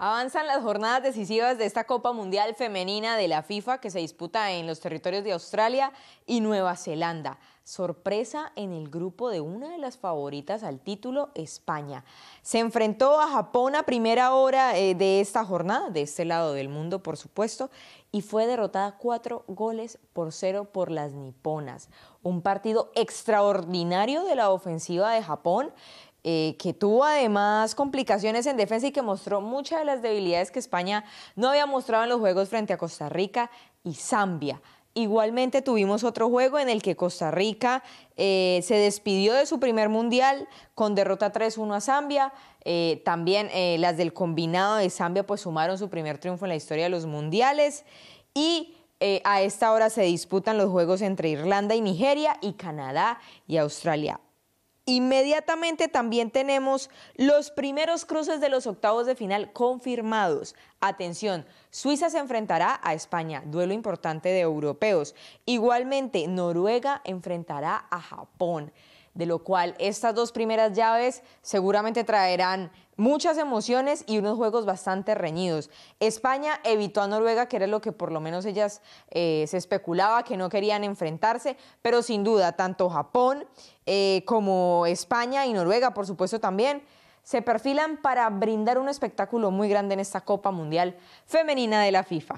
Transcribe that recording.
Avanzan las jornadas decisivas de esta Copa Mundial Femenina de la FIFA que se disputa en los territorios de Australia y Nueva Zelanda. Sorpresa en el grupo de una de las favoritas al título, España. Se enfrentó a Japón a primera hora eh, de esta jornada, de este lado del mundo, por supuesto, y fue derrotada cuatro goles por cero por las niponas. Un partido extraordinario de la ofensiva de Japón eh, que tuvo además complicaciones en defensa y que mostró muchas de las debilidades que España no había mostrado en los juegos frente a Costa Rica y Zambia. Igualmente tuvimos otro juego en el que Costa Rica eh, se despidió de su primer mundial con derrota 3-1 a Zambia. Eh, también las del combinado de Zambia pues, sumaron su primer triunfo en la historia de los mundiales. Y a esta hora se disputan los juegos entre Irlanda y Nigeria y Canadá y Australia. Inmediatamente también tenemos los primeros cruces de los octavos de final confirmados. Atención, Suiza se enfrentará a España, duelo importante de europeos. Igualmente, Noruega enfrentará a Japón de lo cual estas dos primeras llaves seguramente traerán muchas emociones y unos juegos bastante reñidos. España evitó a Noruega, que era lo que por lo menos ellas eh, se especulaba, que no querían enfrentarse, pero sin duda tanto Japón eh, como España y Noruega, por supuesto también, se perfilan para brindar un espectáculo muy grande en esta Copa Mundial Femenina de la FIFA.